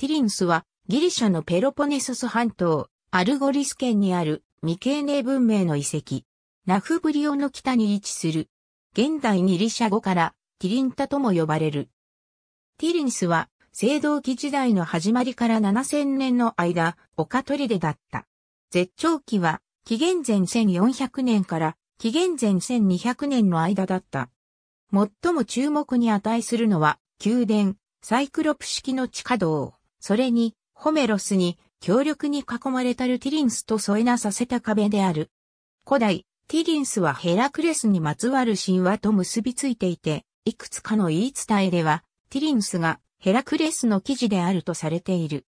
ティリンスはギリシャのペロポネソス半島、アルゴリス県にある未経年文明の遺跡、ナフブリオの北に位置する。現代ギリシャ語からティリンタとも呼ばれる。ティリンスは青銅器時代の始まりから7000年の間、丘取りでだった。絶頂期は紀元前1400年から紀元前1200年の間だった。最も注目に値するのは宮殿、サイクロプ式の地下道。それに、ホメロスに強力に囲まれたルティリンスと添えなさせた壁である。古代、ティリンスはヘラクレスにまつわる神話と結びついていて、いくつかの言い伝えでは、ティリンスがヘラクレスの記事であるとされている。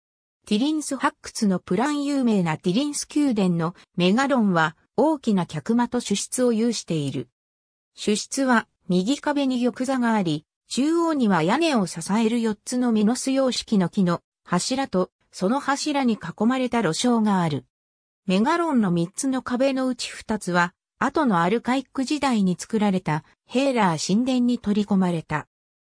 ティリンス発掘のプラン有名なティリンス宮殿のメガロンは大きな客間と主室を有している。主室は右壁に玉座があり、中央には屋根を支える4つのミノス様式の木の柱とその柱に囲まれた路障がある。メガロンの3つの壁のうち2つは、後のアルカイック時代に作られたヘーラー神殿に取り込まれた。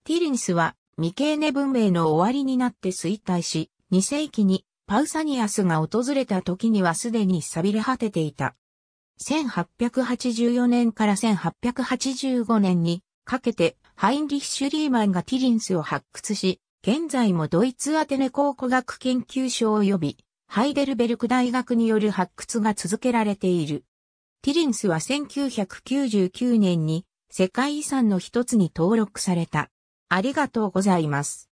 ティリンスは未経ネ文明の終わりになって衰退し、2世紀にパウサニアスが訪れた時にはすでに錆びれ果てていた。1884年から1885年にかけてハインリッシュ・リーマンがティリンスを発掘し、現在もドイツアテネ考古学研究所及び、ハイデルベルク大学による発掘が続けられている。ティリンスは1999年に世界遺産の一つに登録された。ありがとうございます。